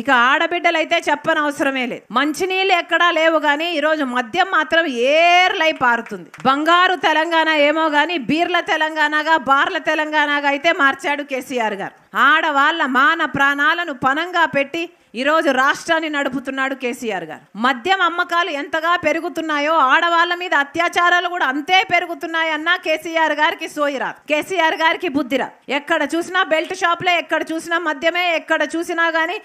ఇక ఆడబిడ్డలైతే చెప్పని అవసరమే లేదు మంచినీళ్ళు ఎక్కడా లేవు కానీ ఈరోజు మద్యం మాత్రం ఏర్లై పారుతుంది బంగారు తెలంగాణ ఏమో కానీ బీర్ల తెలంగాణగా బార్ల తెలంగాణగా అయితే మార్చాడు కేసీఆర్ గారు ఆడవాళ్ళ మాన ప్రాణాలను పనంగా పెట్టి ఈరోజు రాష్ట్రాన్ని నడుపుతున్నాడు కేసీఆర్ గారు మద్యం అమ్మకాలు ఎంతగా పెరుగుతున్నాయో ఆడవాళ్ళ మీద అత్యాచారాలు కూడా అంతే పెరుగుతున్నాయన్నా కేసీఆర్ గారికి సోయిరా కేసీఆర్ గారికి బుద్ధిరా ఎక్కడ చూసినా బెల్ట్ షాప్లే ఎక్కడ చూసినా మద్యమే ఎక్కడ చూసినా కానీ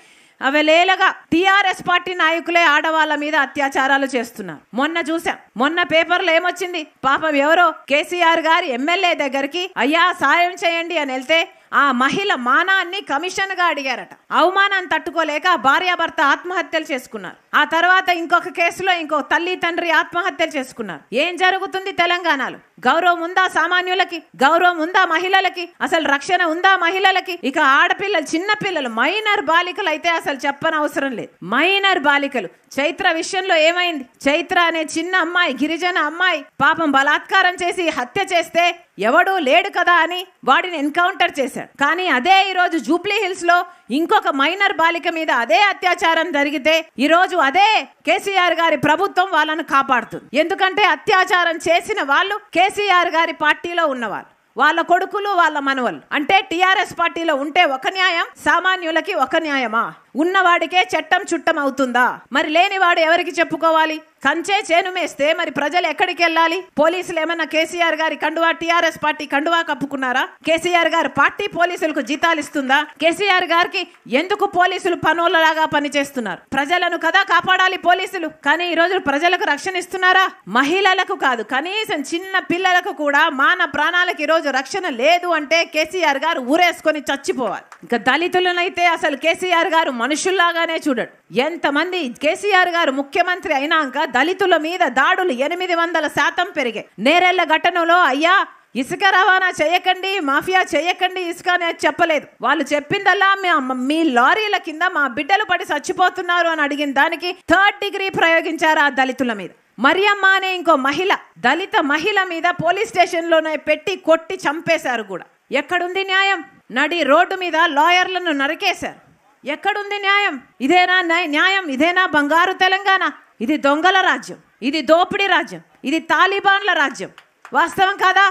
అవలేలగా టిఆర్ఎస్ పార్టీ నాయకులే ఆడవాళ్ళ మీద అత్యాచారాలు చేస్తున్నారు మొన్న చూసాం మొన్న పేపర్లో ఏమొచ్చింది పాపం ఎవరో కేసీఆర్ గారి ఎమ్మెల్యే దగ్గరికి అయ్యా సాయం చేయండి అని వెళ్తే ఆ మహిళ మానాన్ని కమిషన్గా అడిగారట అవమానాన్ని తట్టుకోలేక భార్యాభర్త ఆత్మహత్యలు చేసుకున్నారు ఆ తర్వాత ఇంకొక కేసులో ఇంకో తల్లి తండ్రి ఆత్మహత్యలు చేసుకున్నారు ఏం జరుగుతుంది తెలంగాణలో గౌరవం ఉందా సామాన్యులకి గౌరవం ఉందా మహిళలకి అసలు రక్షణ ఉందా మహిళలకి ఇక ఆడపిల్లలు చిన్న పిల్లలు మైనర్ బాలికలు అయితే అసలు చెప్పనవసరం లేదు మైనర్ బాలికలు చైత్ర విషయంలో ఏమైంది చైత్ర అనే చిన్న అమ్మాయి గిరిజన అమ్మాయి పాపం బలాత్కారం చేసి హత్య చేస్తే ఎవడూ లేడు కదా అని వాడిని ఎన్కౌంటర్ చేశాడు కానీ అదే ఈరోజు జూబ్లీ హిల్స్ లో ఇంకొక మైనర్ బాలిక మీద అదే అత్యాచారం జరిగితే ఈరోజు అదే కేసీఆర్ గారి ప్రభుత్వం వాళ్ళను కాపాడుతుంది ఎందుకంటే అత్యాచారం చేసిన వాళ్ళు కేసీఆర్ గారి పార్టీలో ఉన్నవాళ్ళు వాళ్ళ కొడుకులు వాళ్ళ మనవలు అంటే టీఆర్ఎస్ పార్టీలో ఉంటే ఒక న్యాయం సామాన్యులకి ఒక న్యాయమా ఉన్నవాడికే చట్టం చుట్టం అవుతుందా మరి లేనివాడు ఎవరికి చెప్పుకోవాలి కంచే చేనుమేస్తే మరి ప్రజలు ఎక్కడికి వెళ్ళాలి పోలీసులు ఏమన్నా కేసీఆర్ గారి కండువా టీఆర్ఎస్ పార్టీ కండువా కప్పుకున్నారా కేసీఆర్ గారు పార్టీ పోలీసులకు జీతాలు ఇస్తుందా కేసీఆర్ గారికి ఎందుకు పోలీసులు పనులలాగా పనిచేస్తున్నారు ప్రజలను కదా కాపాడాలి పోలీసులు కానీ ఈ రోజు ప్రజలకు రక్షణ ఇస్తున్నారా మహిళలకు కాదు కనీసం చిన్న పిల్లలకు కూడా మాన ప్రాణాలకు రోజు రక్షణ లేదు అంటే కేసీఆర్ గారు ఊరేసుకొని చచ్చిపోవాలి ఇంకా దళితులనైతే అసలు కేసీఆర్ గారు మనుషుల్లాగానే చూడడు ఎంతమంది కేసీఆర్ గారు ముఖ్యమంత్రి అయినాక దళితుల మీద దాడులు ఎనిమిది వందల శాతం పెరిగాయి నేరెళ్ల ఘటనలో అయ్యా ఇసుక రవాణా చేయకండి మాఫియా చేయకండి ఇసుక అని చెప్పలేదు వాళ్ళు చెప్పిందల్లా మీ లారీల కింద మా బిడ్డలు పడి చచ్చిపోతున్నారు అని అడిగిన దానికి థర్డ్ డిగ్రీ ప్రయోగించారు ఆ దళితుల మీద మరియమ్మ అనే ఇంకో మహిళ దళిత మహిళ మీద పోలీస్ స్టేషన్లోనే పెట్టి కొట్టి చంపేశారు కూడా ఎక్కడుంది న్యాయం నడి రోడ్డు మీద లాయర్లను నరికేశారు ఎక్కడుంది న్యాయం ఇదేనా న్యాయం ఇదేనా బంగారు తెలంగాణ ఇది దొంగల రాజ్యం ఇది దోపిడీ రాజ్యం ఇది తాలిబాన్ల రాజ్యం వాస్తవం కాదా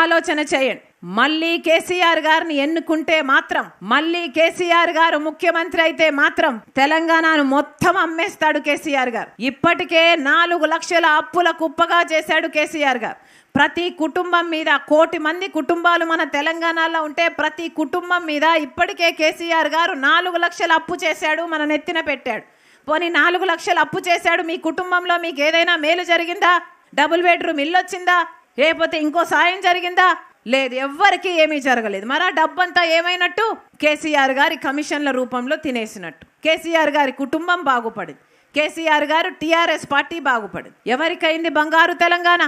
ఆలోచన చేయండి మళ్ళీ కేసీఆర్ గారిని ఎన్నుకుంటే మాత్రం మళ్ళీ కేసీఆర్ గారు ముఖ్యమంత్రి అయితే మాత్రం తెలంగాణను మొత్తం అమ్మేస్తాడు కేసీఆర్ గారు ఇప్పటికే నాలుగు లక్షల అప్పుల కుప్పగా చేశాడు కేసీఆర్ గారు ప్రతి కుటుంబం మీద కోటి మంది కుటుంబాలు మన తెలంగాణలో ఉంటే ప్రతి కుటుంబం మీద ఇప్పటికే కేసీఆర్ గారు నాలుగు లక్షలు అప్పు చేశాడు మన నెత్తిన పెట్టాడు పోనీ నాలుగు లక్షలు అప్పు చేశాడు మీ కుటుంబంలో మీకు ఏదైనా మేలు జరిగిందా డబుల్ బెడ్రూమ్ ఇల్లు వచ్చిందా లేకపోతే ఇంకో సాయం జరిగిందా లేదు ఎవ్వరికీ ఏమీ జరగలేదు మరి ఆ డబ్బంతా ఏమైనట్టు కేసీఆర్ గారి కమిషన్ల రూపంలో తినేసినట్టు కేసీఆర్ గారి కుటుంబం బాగుపడింది కేసీఆర్ గారు టీఆర్ఎస్ పార్టీ బాగుపడింది ఎవరికైంది బంగారు తెలంగాణ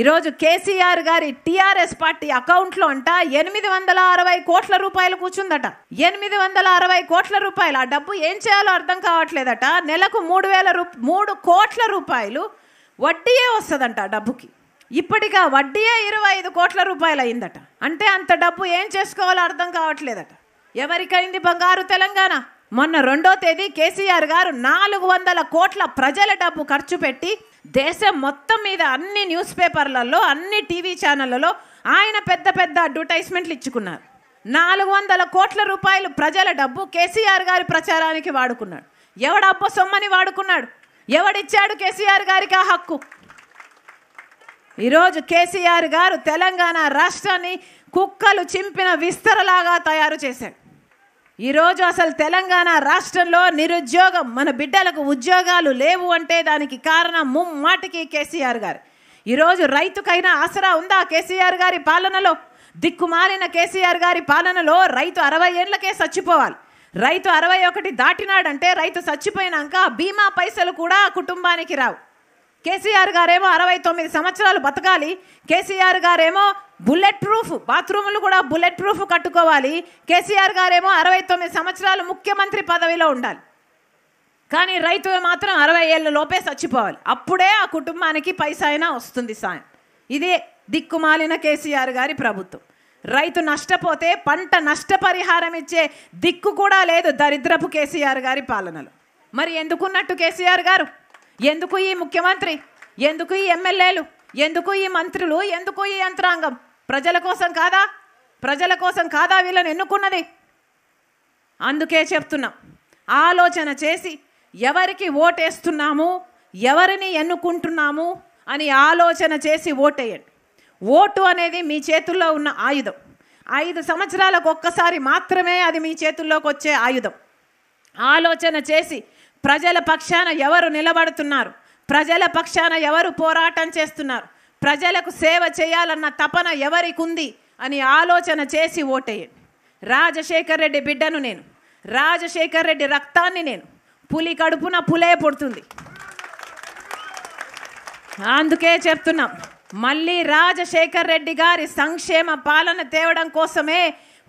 ఈరోజు కేసీఆర్ గారి టీఆర్ఎస్ పార్టీ అకౌంట్లో అంట ఎనిమిది వందల అరవై కోట్ల రూపాయలు కూర్చుందట ఎనిమిది వందల అరవై కోట్ల రూపాయలు ఆ డబ్బు ఏం చేయాలో అర్థం కావట్లేదట నెలకు మూడు వేల రూ మూడు కోట్ల రూపాయలు వడ్డీయే వస్తుందంట డబ్బుకి ఇప్పటిగా వడ్డీయే ఇరవై ఐదు కోట్ల రూపాయలు అయిందట అంటే అంత డబ్బు ఏం చేసుకోవాలో అర్థం కావట్లేదట ఎవరికైంది బంగారు తెలంగాణ మొన్న రెండో తేదీ కేసీఆర్ గారు నాలుగు వందల కోట్ల ప్రజల డబ్బు ఖర్చు పెట్టి దేశం మొత్తం మీద అన్ని న్యూస్ పేపర్లలో అన్ని టీవీ ఛానళ్ళలో ఆయన పెద్ద పెద్ద అడ్వర్టైజ్మెంట్లు ఇచ్చుకున్నారు నాలుగు వందల కోట్ల రూపాయలు ప్రజల డబ్బు కేసీఆర్ గారి ప్రచారానికి వాడుకున్నాడు ఎవడబ్బ సొమ్మని వాడుకున్నాడు ఎవడిచ్చాడు కేసీఆర్ గారికి ఆ హక్కు ఈరోజు కేసీఆర్ గారు తెలంగాణ రాష్ట్రాన్ని కుక్కలు చింపిన విస్తరలాగా తయారు చేశాడు ఈరోజు అసలు తెలంగాణ రాష్ట్రంలో నిరుద్యోగం మన బిడ్డలకు ఉద్యోగాలు లేవు అంటే దానికి కారణం ముమ్మాటికి కేసీఆర్ గారు ఈరోజు రైతుకైనా ఆసరా ఉందా కేసీఆర్ గారి పాలనలో దిక్కుమాలిన కేసీఆర్ గారి పాలనలో రైతు అరవై ఏళ్లకే చచ్చిపోవాలి రైతు అరవై ఒకటి దాటినాడంటే రైతు చచ్చిపోయినాక బీమా పైసలు కూడా కుటుంబానికి రావు కేసీఆర్ గారేమో అరవై తొమ్మిది సంవత్సరాలు బతకాలి కేసీఆర్ గారేమో బుల్లెట్ ప్రూఫ్ బాత్రూములు కూడా బుల్లెట్ ప్రూఫ్ కట్టుకోవాలి కేసీఆర్ గారేమో అరవై తొమ్మిది సంవత్సరాలు ముఖ్యమంత్రి పదవిలో ఉండాలి కానీ రైతు మాత్రం అరవై ఏళ్ళ లోపే చచ్చిపోవాలి అప్పుడే ఆ కుటుంబానికి అయినా వస్తుంది సాయం ఇదే దిక్కుమాలిన కేసీఆర్ గారి ప్రభుత్వం రైతు నష్టపోతే పంట నష్టపరిహారం ఇచ్చే దిక్కు కూడా లేదు దరిద్రపు కేసీఆర్ గారి పాలనలో మరి ఎందుకున్నట్టు కేసీఆర్ గారు ఎందుకు ఈ ముఖ్యమంత్రి ఎందుకు ఈ ఎమ్మెల్యేలు ఎందుకు ఈ మంత్రులు ఎందుకు ఈ యంత్రాంగం ప్రజల కోసం కాదా ప్రజల కోసం కాదా వీళ్ళని ఎన్నుకున్నది అందుకే చెప్తున్నాం ఆలోచన చేసి ఎవరికి ఓటేస్తున్నాము ఎవరిని ఎన్నుకుంటున్నాము అని ఆలోచన చేసి ఓటేయండి ఓటు అనేది మీ చేతుల్లో ఉన్న ఆయుధం ఐదు సంవత్సరాలకు ఒక్కసారి మాత్రమే అది మీ చేతుల్లోకి వచ్చే ఆయుధం ఆలోచన చేసి ప్రజల పక్షాన ఎవరు నిలబడుతున్నారు ప్రజల పక్షాన ఎవరు పోరాటం చేస్తున్నారు ప్రజలకు సేవ చేయాలన్న తపన ఎవరికి ఉంది అని ఆలోచన చేసి ఓటేయండి రాజశేఖర్ రెడ్డి బిడ్డను నేను రాజశేఖర్ రెడ్డి రక్తాన్ని నేను పులి కడుపున పులే పుడుతుంది అందుకే చెప్తున్నాం మళ్ళీ రాజశేఖర్ రెడ్డి గారి సంక్షేమ పాలన తేవడం కోసమే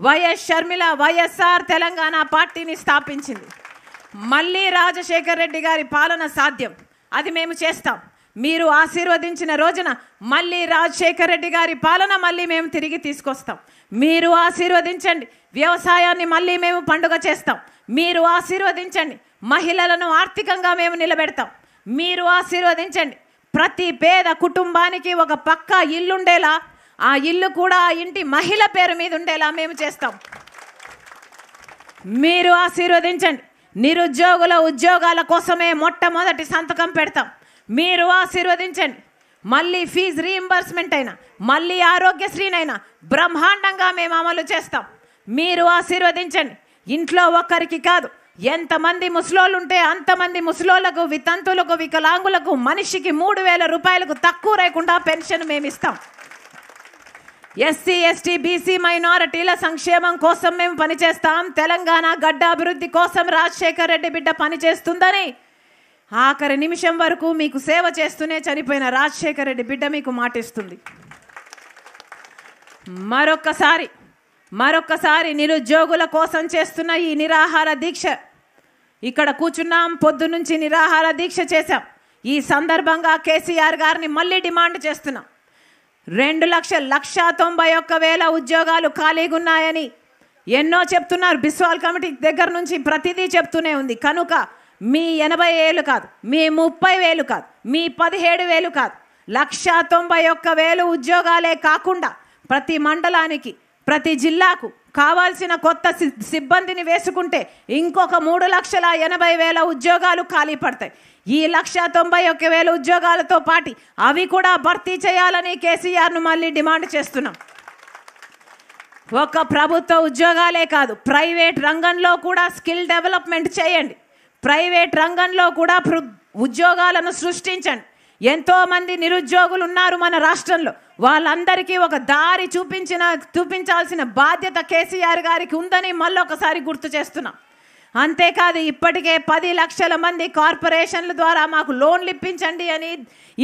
వైఎస్ షర్మిల వైఎస్ఆర్ తెలంగాణ పార్టీని స్థాపించింది మళ్ళీ రాజశేఖర్ రెడ్డి గారి పాలన సాధ్యం అది మేము చేస్తాం మీరు ఆశీర్వదించిన రోజున మళ్ళీ రాజశేఖర్ రెడ్డి గారి పాలన మళ్ళీ మేము తిరిగి తీసుకొస్తాం మీరు ఆశీర్వదించండి వ్యవసాయాన్ని మళ్ళీ మేము పండుగ చేస్తాం మీరు ఆశీర్వదించండి మహిళలను ఆర్థికంగా మేము నిలబెడతాం మీరు ఆశీర్వదించండి ప్రతి పేద కుటుంబానికి ఒక పక్క ఇల్లుండేలా ఆ ఇల్లు కూడా ఆ ఇంటి మహిళ పేరు మీద ఉండేలా మేము చేస్తాం మీరు ఆశీర్వదించండి నిరుద్యోగుల ఉద్యోగాల కోసమే మొట్టమొదటి సంతకం పెడతాం మీరు ఆశీర్వదించండి మళ్ళీ ఫీజు రీఎంబర్స్మెంట్ అయినా మళ్ళీ ఆరోగ్యశ్రీనైనా బ్రహ్మాండంగా మేము అమలు చేస్తాం మీరు ఆశీర్వదించండి ఇంట్లో ఒక్కరికి కాదు ఎంతమంది ముసలోళ్ళు ఉంటే అంతమంది ముసలోళ్లకు వితంతులకు వికలాంగులకు మనిషికి మూడు వేల రూపాయలకు తక్కువ లేకుండా పెన్షన్ మేము ఇస్తాం ఎస్సీ ఎస్టీ బీసీ మైనారిటీల సంక్షేమం కోసం మేము పనిచేస్తాం తెలంగాణ గడ్డ అభివృద్ధి కోసం రాజశేఖర్ రెడ్డి బిడ్డ పనిచేస్తుందని ఆఖరి నిమిషం వరకు మీకు సేవ చేస్తూనే చనిపోయిన రాజశేఖర్ రెడ్డి బిడ్డ మీకు మాటిస్తుంది మరొక్కసారి మరొక్కసారి నిరుద్యోగుల కోసం చేస్తున్న ఈ నిరాహార దీక్ష ఇక్కడ కూర్చున్నాం పొద్దు నుంచి నిరాహార దీక్ష చేశాం ఈ సందర్భంగా కేసీఆర్ గారిని మళ్ళీ డిమాండ్ చేస్తున్నాం రెండు లక్ష లక్ష తొంభై ఒక్క వేల ఉద్యోగాలు ఖాళీగా ఉన్నాయని ఎన్నో చెప్తున్నారు బిస్వాల్ కమిటీ దగ్గర నుంచి ప్రతిదీ చెప్తూనే ఉంది కనుక మీ ఎనభై వేలు కాదు మీ ముప్పై వేలు కాదు మీ పదిహేడు వేలు కాదు లక్ష తొంభై ఒక్క వేలు ఉద్యోగాలే కాకుండా ప్రతి మండలానికి ప్రతి జిల్లాకు కావాల్సిన కొత్త సిబ్బందిని వేసుకుంటే ఇంకొక మూడు లక్షల ఎనభై వేల ఉద్యోగాలు ఖాళీ పడతాయి ఈ లక్ష తొంభై ఒక్క వేల ఉద్యోగాలతో పాటి అవి కూడా భర్తీ చేయాలని కేసీఆర్ను మళ్ళీ డిమాండ్ చేస్తున్నాం ఒక ప్రభుత్వ ఉద్యోగాలే కాదు ప్రైవేట్ రంగంలో కూడా స్కిల్ డెవలప్మెంట్ చేయండి ప్రైవేట్ రంగంలో కూడా ఉద్యోగాలను సృష్టించండి ఎంతోమంది నిరుద్యోగులు ఉన్నారు మన రాష్ట్రంలో వాళ్ళందరికీ ఒక దారి చూపించిన చూపించాల్సిన బాధ్యత కేసీఆర్ గారికి ఉందని మళ్ళొకసారి గుర్తు చేస్తున్నాం అంతేకాదు ఇప్పటికే పది లక్షల మంది కార్పొరేషన్ల ద్వారా మాకు లోన్లు ఇప్పించండి అని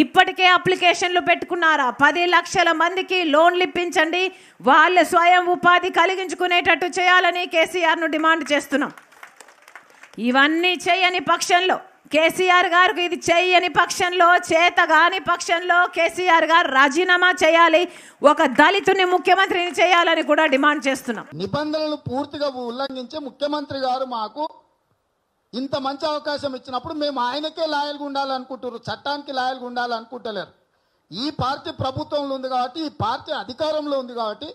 ఇప్పటికే అప్లికేషన్లు పెట్టుకున్నారా పది లక్షల మందికి లోన్లు ఇప్పించండి వాళ్ళ స్వయం ఉపాధి కలిగించుకునేటట్టు చేయాలని కేసీఆర్ను డిమాండ్ చేస్తున్నాం ఇవన్నీ చేయని పక్షంలో కేసీఆర్ గారికి ఇది చేయని పక్షంలో చేత కాని పక్షంలో కేసీఆర్ గారు రాజీనామా చేయాలి ఒక దళితుని ముఖ్యమంత్రిని చేయాలని కూడా డిమాండ్ చేస్తున్నాం నిబంధనలు పూర్తిగా ఉల్లంఘించి ముఖ్యమంత్రి గారు మాకు ఇంత మంచి అవకాశం ఇచ్చినప్పుడు మేము ఆయనకే లాయల్గా ఉండాలనుకుంటున్నారు చట్టానికి లాయల్గా ఉండాలనుకుంటలేరు ఈ పార్టీ ప్రభుత్వంలో ఉంది కాబట్టి ఈ పార్టీ అధికారంలో ఉంది కాబట్టి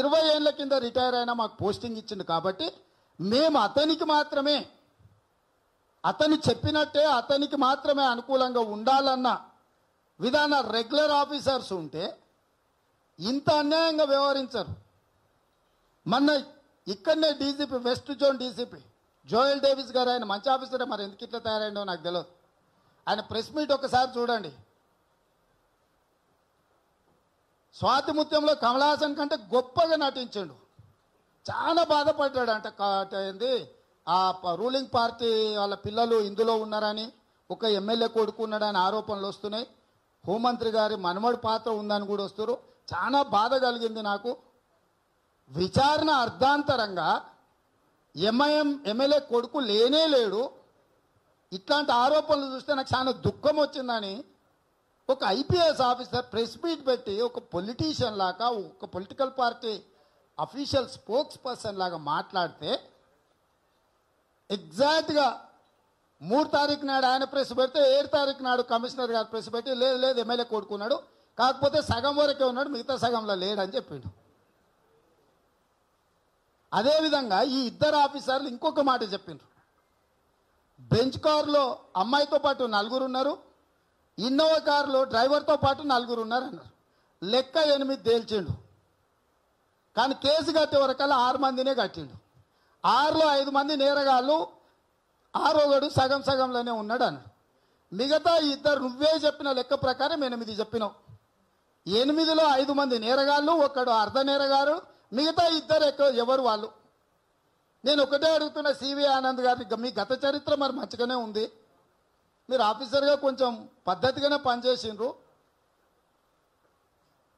ఇరవై ఏళ్ళ కింద రిటైర్ అయినా మాకు పోస్టింగ్ ఇచ్చింది కాబట్టి మేము అతనికి మాత్రమే అతను చెప్పినట్టే అతనికి మాత్రమే అనుకూలంగా ఉండాలన్న విధాన రెగ్యులర్ ఆఫీసర్స్ ఉంటే ఇంత అన్యాయంగా వ్యవహరించరు మొన్న ఇక్కడనే DCP west zone DCP Joel Davis గారు ఆయన మంచి ఆఫీసరే మరి ఎందుకు ఇట్లా తయారైండో నాకు తెలియదు ఆయన ప్రెస్ మీట్ ఒకసారి చూడండి స్వాతి ముత్యంలో కమలాసన్ కంటే గొప్పగా నటించాడు చాలా బాధపడ్డాడు అంట ఏంది ఆ రూలింగ్ పార్టీ వాళ్ళ పిల్లలు ఇందులో ఉన్నారని ఒక ఎమ్మెల్యే కొడుకున్నాడని ఆరోపణలు వస్తున్నాయి హోంమంత్రి గారి మనమడి పాత్ర ఉందని కూడా వస్తారు చాలా బాధ కలిగింది నాకు విచారణ అర్ధాంతరంగా ఎంఐఎం ఎమ్మెల్యే కొడుకు లేనే లేడు ఇట్లాంటి ఆరోపణలు చూస్తే నాకు చాలా దుఃఖం వచ్చిందని ఒక ఐపీఎస్ ఆఫీసర్ ప్రెస్ మీట్ పెట్టి ఒక పొలిటీషియన్ లాగా ఒక political party official spokesperson లాగా మాట్లాడితే ఎగ్జాక్ట్గా మూడు తారీఖు నాడు ఆయన ప్రెస్ పెడితే ఏడు తారీఖు నాడు కమిషనర్ గారు ప్రెస్ పెట్టి లేదు లేదు ఎమ్మెల్యే కోడుకున్నాడు కాకపోతే సగం వరకే ఉన్నాడు మిగతా సగంలో లేడని చెప్పిండు అదేవిధంగా ఈ ఇద్దరు ఆఫీసర్లు ఇంకొక మాట చెప్పిండ్రు బెంచ్ కారులో అమ్మాయితో పాటు నలుగురు ఉన్నారు ఇన్నోవా కారులో డ్రైవర్తో పాటు నలుగురు ఉన్నారు అన్నారు లెక్క ఎనిమిది తేల్చిండు కానీ కేసు కట్టే వరకల్లా ఆరు మందినే కట్టిండు ఆరులో ఐదు మంది నేరగాళ్ళు ఆరోగడు సగం సగంలోనే ఉన్నాడు అని మిగతా ఇద్దరు నువ్వే చెప్పిన లెక్క ప్రకారం ఎనిమిది చెప్పినావు ఎనిమిదిలో ఐదు మంది నేరగాళ్ళు ఒకడు అర్ధ నేరగారు మిగతా ఇద్దరు ఎక్కడ ఎవరు వాళ్ళు నేను ఒకటే అడుగుతున్న సివి ఆనంద్ గారి మీ గత చరిత్ర మరి మంచిగానే ఉంది మీరు ఆఫీసర్గా కొంచెం పద్ధతిగానే పనిచేసిండ్రు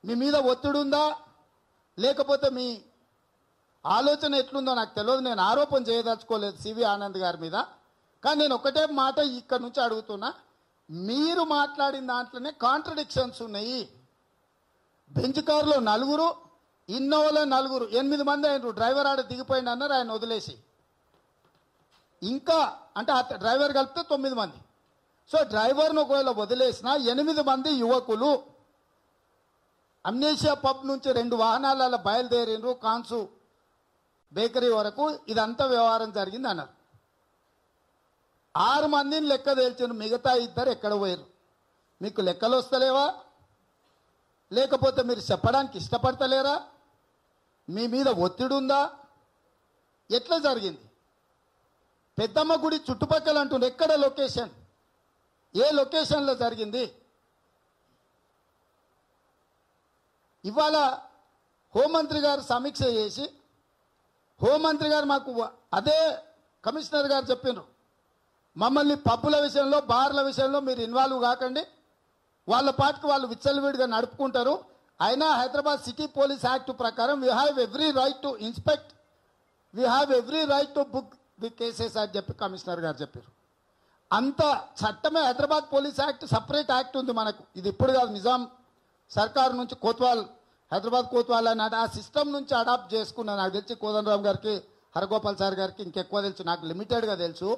మీ మీద ఒత్తిడి ఉందా లేకపోతే మీ ఆలోచన ఎట్లుందో నాకు తెలియదు నేను ఆరోపణ చేయదలుచుకోలేదు సివి ఆనంద్ గారి మీద కానీ నేను ఒకటే మాట ఇక్కడ నుంచి అడుగుతున్నా మీరు మాట్లాడిన దాంట్లోనే కాంట్రడిక్షన్స్ ఉన్నాయి బెంచ్ కారులో నలుగురు ఇన్నోవాలో నలుగురు ఎనిమిది మంది ఆయన డ్రైవర్ ఆడ దిగిపోయింది అన్నారు ఆయన వదిలేసి ఇంకా అంటే డ్రైవర్ కలిపితే తొమ్మిది మంది సో డ్రైవర్ను ఒకవేళ వదిలేసిన ఎనిమిది మంది యువకులు అమ్నేషియా పబ్ నుంచి రెండు వాహనాలలో బయలుదేరిండ్రు కాన్సు బేకరీ వరకు ఇదంతా వ్యవహారం జరిగింది అన్నారు ఆరు మందిని లెక్క తేల్చారు మిగతా ఇద్దరు ఎక్కడ పోయారు మీకు లెక్కలు వస్తలేవా లేకపోతే మీరు చెప్పడానికి ఇష్టపడతలేరా మీ మీద ఒత్తిడి ఉందా ఎట్లా జరిగింది పెద్దమ్మ గుడి చుట్టుపక్కల అంటుండే ఎక్కడ లొకేషన్ ఏ లొకేషన్లో జరిగింది ఇవాళ హోంమంత్రి గారు సమీక్ష చేసి హోంమంత్రి గారు మాకు అదే కమిషనర్ గారు చెప్పినారు మమ్మల్ని పబ్బుల విషయంలో బార్ల విషయంలో మీరు ఇన్వాల్వ్ కాకండి వాళ్ళ పాటికి వాళ్ళు విచ్చలవిడిగా నడుపుకుంటారు అయినా హైదరాబాద్ సిటీ పోలీస్ యాక్ట్ ప్రకారం we have every right to inspect we have every right to book the cases అని చెప్పి కమిషనర్ గారు చెప్పారు అంత చట్టమే Hyderabad police act separate act ఉంది మనకు ఇది ఇప్పుడు కాదు నిజాం సర్కారు నుంచి కోత్వాల్ హైదరాబాద్ కోత్వాల్ అని ఆ సిస్టమ్ నుంచి అడాప్ట్ చేసుకున్నాను నాకు తెలిసి కోదండరామ్ గారికి హరగోపాల్ సార్ గారికి ఇంకెక్కువ తెలుసు నాకు లిమిటెడ్గా తెలుసు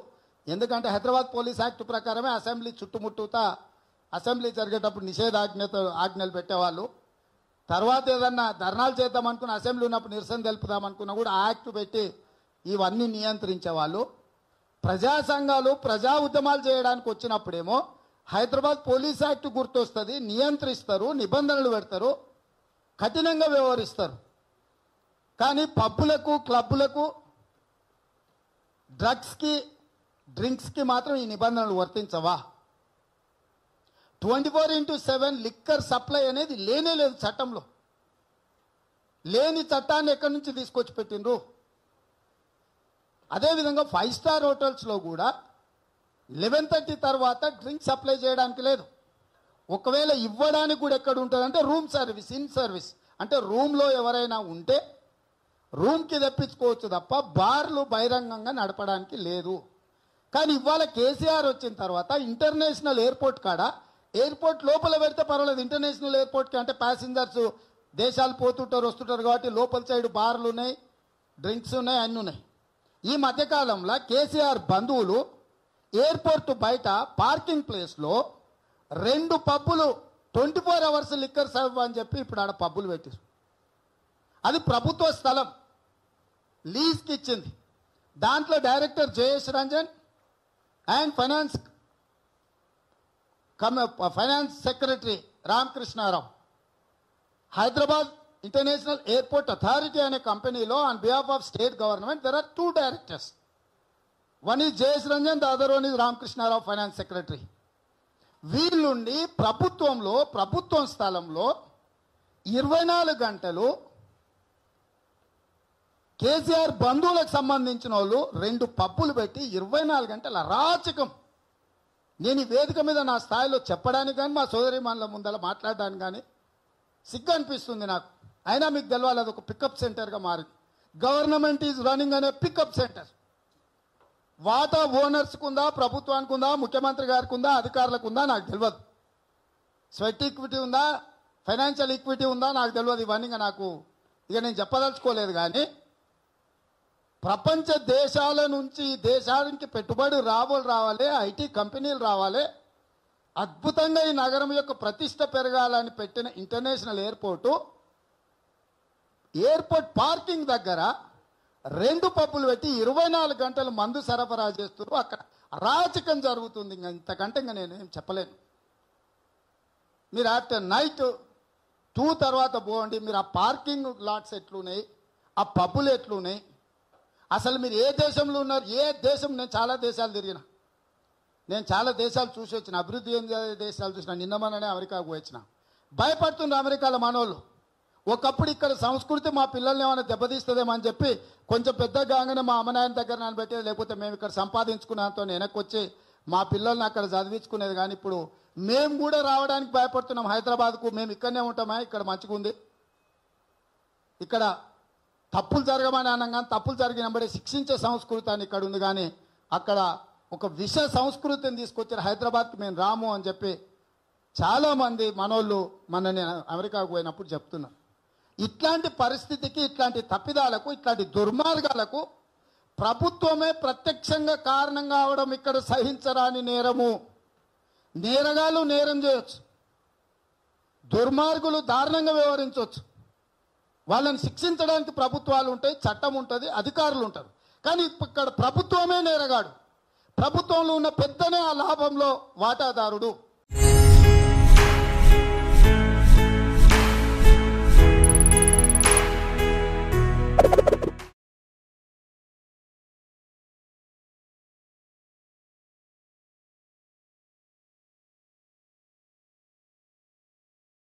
ఎందుకంటే హైదరాబాద్ పోలీస్ యాక్ట్ ప్రకారమే అసెంబ్లీ చుట్టుముట్టుతా అసెంబ్లీ జరిగేటప్పుడు నిషేధాజ్ఞతో ఆజ్ఞలు పెట్టేవాళ్ళు తర్వాత ఏదన్నా ధర్నాలు చేద్దామనుకున్న అసెంబ్లీ ఉన్నప్పుడు నిరసన తెలుపుదామనుకున్నా కూడా ఆ యాక్ట్ పెట్టి ఇవన్నీ నియంత్రించేవాళ్ళు ప్రజా సంఘాలు ప్రజా ఉద్యమాలు చేయడానికి వచ్చినప్పుడేమో హైదరాబాద్ పోలీస్ యాక్ట్ గుర్తొస్తుంది నియంత్రిస్తారు నిబంధనలు పెడతారు కఠినంగా వ్యవహరిస్తారు కానీ పబ్బులకు క్లబ్బులకు డ్రగ్స్కి డ్రింక్స్కి మాత్రం ఈ నిబంధనలు వర్తించవా twenty four into seven liquor supply అనేది లేనే లేదు చట్టంలో లేని చట్టాన్ని ఎక్కడి నుంచి తీసుకొచ్చి పెట్టిండ్రు అదేవిధంగా ఫైవ్ స్టార్ హోటల్స్లో కూడా లెవెన్ థర్టీ తర్వాత డ్రింక్ సప్లై చేయడానికి లేదు ఒకవేళ ఇవ్వడానికి కూడా ఎక్కడ ఉంటుందంటే రూమ్ సర్వీస్ ఇన్ సర్వీస్ అంటే రూమ్లో ఎవరైనా ఉంటే రూమ్కి తెప్పించుకోవచ్చు తప్ప బార్లు బహిరంగంగా నడపడానికి లేదు కానీ ఇవాళ కేసీఆర్ వచ్చిన తర్వాత ఇంటర్నేషనల్ ఎయిర్పోర్ట్ కాడ ఎయిర్పోర్ట్ లోపల పెడితే పర్వాలేదు ఇంటర్నేషనల్ ఎయిర్పోర్ట్కి అంటే ప్యాసింజర్స్ దేశాలు పోతుంటారు వస్తుంటారు కాబట్టి లోపల సైడ్ బార్లు ఉన్నాయి డ్రింక్స్ ఉన్నాయి అన్నీ ఉన్నాయి ఈ మధ్యకాలంలో కేసీఆర్ బంధువులు ఎయిర్పోర్ట్ బయట పార్కింగ్ ప్లేస్లో రెండు పబ్బులు ట్వంటీ ఫోర్ అవర్స్ లిక్కర్ సబ్ అని చెప్పి ఇప్పుడు ఆడ పబ్బులు పెట్టారు అది ప్రభుత్వ స్థలం లీజ్కి ఇచ్చింది దాంట్లో director Jayesh Ranjan and finance cum finance secretary Ramakrishna Rao Hyderabad international airport authority అనే కంపెనీలో on behalf of state government there are two directors one is Jayesh Ranjan the other one is Ramakrishna Rao finance secretary వీళ్ళుండి ప్రభుత్వంలో ప్రభుత్వం స్థలంలో ఇరవై నాలుగు గంటలు కేసీఆర్ బంధువులకు సంబంధించిన వాళ్ళు రెండు పప్పులు పెట్టి ఇరవై నాలుగు గంటల రాచకం నేను ఈ వేదిక మీద నా స్థాయిలో చెప్పడానికి కానీ మా సోదరి మనల ముందల మాట్లాడడానికి కానీ సిగ్గు అనిపిస్తుంది నాకు అయినా మీకు తెలవాలి అది ఒక పికప్ సెంటర్గా మారింది గవర్నమెంట్ ఈజ్ రన్నింగ్ అనే పికప్ సెంటర్ వాటా ఓనర్స్ ఉందా ప్రభుత్వానికి ఉందా ముఖ్యమంత్రి గారికి ఉందా అధికారులకు ఉందా నాకు తెలియదు స్వెట్ ఈక్విటీ ఉందా ఫైనాన్షియల్ ఈక్విటీ ఉందా నాకు తెలియదు ఇవన్నీ నాకు ఇక నేను చెప్పదలుచుకోలేదు కానీ ప్రపంచ దేశాల నుంచి దేశానికి పెట్టుబడి రాబోలు రావాలి ఐటీ కంపెనీలు రావాలి అద్భుతంగా ఈ నగరం యొక్క ప్రతిష్ట పెరగాలని పెట్టిన ఇంటర్నేషనల్ ఎయిర్పోర్టు ఎయిర్పోర్ట్ పార్కింగ్ దగ్గర రెండు పబ్బులు పెట్టి ఇరవై నాలుగు గంటలు మందు సరఫరా చేస్తున్నారు అక్కడ అరాచకం జరుగుతుంది ఇంకా ఇంతకంటే ఇంకా ఏం చెప్పలేను మీరు ఆఫ్టర్ నైట్ టూ తర్వాత పోండి మీరు ఆ పార్కింగ్ లాట్స్ ఎట్లున్నాయి ఆ పబ్బులు ఎట్లున్నాయి అసలు మీరు ఏ దేశంలో ఉన్నారు ఏ దేశం నేను చాలా దేశాలు తిరిగిన నేను చాలా దేశాలు చూసి వచ్చిన అభివృద్ధి చెందే దేశాలు చూసిన నిన్న మననే అమెరికాకు వచ్చిన భయపడుతున్నారు అమెరికాలో మనోళ్ళు ఒకప్పుడు ఇక్కడ సంస్కృతి మా పిల్లల్ని ఏమైనా దెబ్బతీస్తుందేమో అని చెప్పి కొంచెం పెద్ద గాంగనే మా అమ్మనాయన దగ్గర నన్ను పెట్టేది లేకపోతే మేము ఇక్కడ సంపాదించుకున్నంతో వెనక్కి వచ్చి మా పిల్లల్ని అక్కడ చదివించుకునేది కానీ ఇప్పుడు మేము కూడా రావడానికి భయపడుతున్నాం హైదరాబాద్కు మేము ఇక్కడనే ఉంటామా ఇక్కడ మంచిగా ఉంది ఇక్కడ తప్పులు జరగమని అనగానే తప్పులు జరిగినప్పుడే శిక్షించే సంస్కృతాన్ని ఇక్కడ ఉంది కానీ అక్కడ ఒక విష సంస్కృతిని తీసుకొచ్చారు హైదరాబాద్కి మేము రాము అని చెప్పి చాలామంది మనోళ్ళు మన నేను అమెరికాకు పోయినప్పుడు చెప్తున్నా ఇట్లాంటి పరిస్థితికి ఇట్లాంటి తప్పిదాలకు ఇట్లాంటి దుర్మార్గాలకు ప్రభుత్వమే ప్రత్యక్షంగా కారణం కావడం ఇక్కడ సహించరాని నేరము నేరగాలు నేరం చేయొచ్చు దుర్మార్గులు దారుణంగా వ్యవహరించవచ్చు వాళ్ళని శిక్షించడానికి ప్రభుత్వాలు ఉంటాయి చట్టం ఉంటుంది అధికారులు ఉంటారు కానీ ఇక్కడ ప్రభుత్వమే నేరగాడు ప్రభుత్వంలో ఉన్న పెద్దనే ఆ లాభంలో వాటాదారుడు